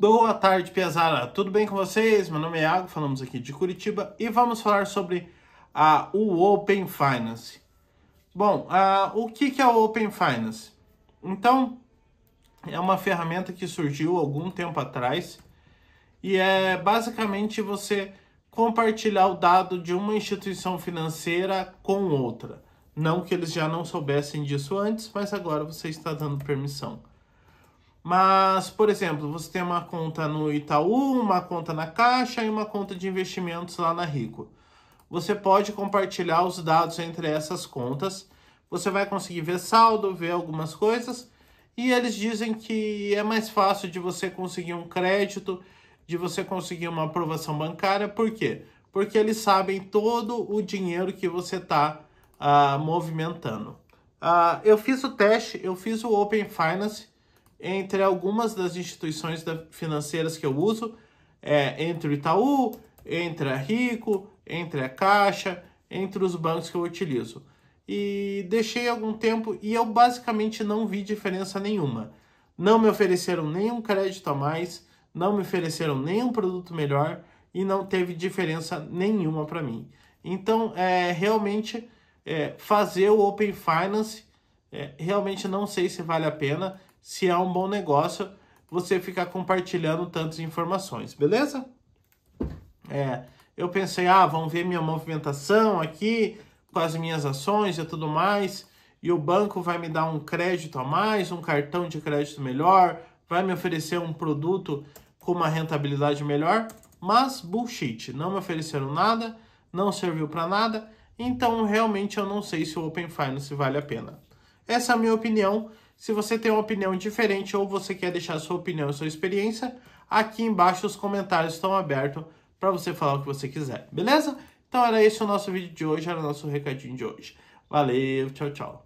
Boa tarde, Piazara. Tudo bem com vocês? Meu nome é Iago, falamos aqui de Curitiba e vamos falar sobre a o Open Finance. Bom, a, o que, que é o Open Finance? Então, é uma ferramenta que surgiu algum tempo atrás e é basicamente você compartilhar o dado de uma instituição financeira com outra. Não que eles já não soubessem disso antes, mas agora você está dando permissão. Mas, por exemplo, você tem uma conta no Itaú, uma conta na Caixa e uma conta de investimentos lá na Rico. Você pode compartilhar os dados entre essas contas. Você vai conseguir ver saldo, ver algumas coisas. E eles dizem que é mais fácil de você conseguir um crédito, de você conseguir uma aprovação bancária. Por quê? Porque eles sabem todo o dinheiro que você está ah, movimentando. Ah, eu fiz o teste, eu fiz o Open Finance entre algumas das instituições financeiras que eu uso, é, entre o Itaú, entre a Rico, entre a Caixa, entre os bancos que eu utilizo. E deixei algum tempo e eu basicamente não vi diferença nenhuma. Não me ofereceram nenhum crédito a mais, não me ofereceram nenhum produto melhor e não teve diferença nenhuma para mim. Então, é, realmente, é, fazer o Open Finance, é, realmente não sei se vale a pena se é um bom negócio você ficar compartilhando tantas informações, beleza? É, eu pensei, ah, vão ver minha movimentação aqui, com as minhas ações e tudo mais, e o banco vai me dar um crédito a mais, um cartão de crédito melhor, vai me oferecer um produto com uma rentabilidade melhor, mas bullshit, não me ofereceram nada, não serviu para nada, então realmente eu não sei se o Open Finance vale a pena. Essa é a minha opinião. Se você tem uma opinião diferente ou você quer deixar sua opinião e sua experiência, aqui embaixo os comentários estão abertos para você falar o que você quiser, beleza? Então era esse o nosso vídeo de hoje, era o nosso recadinho de hoje. Valeu, tchau, tchau.